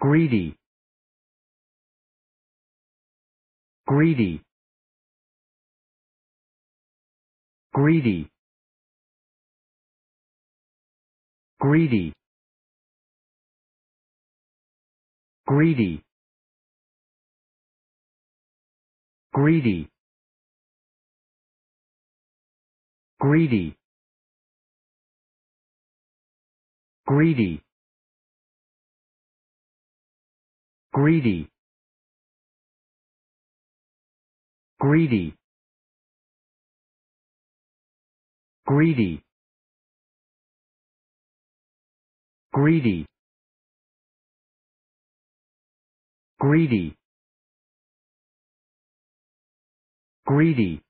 greedy greedy greedy greedy greedy greedy greedy greedy greedy greedy greedy greedy greedy greedy